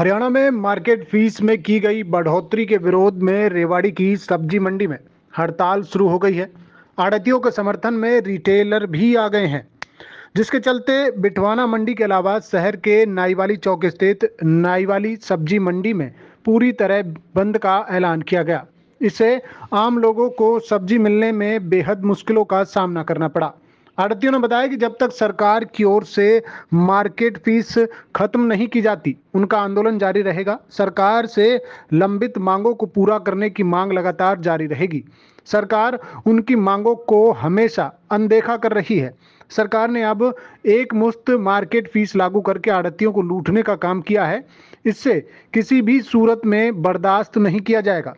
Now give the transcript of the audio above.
हरियाणा में market fees में की गई बढ़ोतरी के विरोध में रेवाड़ी की सब्जी मंडी में हड़ताल शुरू हो गई है आड़तियों के समर्थन में रिटेलर भी आ गए हैं जिसके चलते बिठवाना मंडी के अलावा शहर के नाईवाली चौक स्थित नाईवाली सब्जी मंडी में पूरी तरह बंद का ऐलान किया गया इससे आम लोगों को सब्जी मिलने में बेहद मुश्किलों का सामना करना पड़ा आड़तियों ने बताया कि जब तक सरकार की ओर से मार्केट फीस खत्म नहीं की जाती उनका आंदोलन जारी रहेगा सरकार से लंबित मांगों को पूरा करने की मांग लगातार जारी रहेगी सरकार उनकी मांगों को हमेशा अनदेखा कर रही है सरकार ने अब एक मुफ्त मार्केट फीस लागू करके आड़तियों को लूटने का काम किया है इससे किसी भी सूरत में बर्दाश्त नहीं किया जाएगा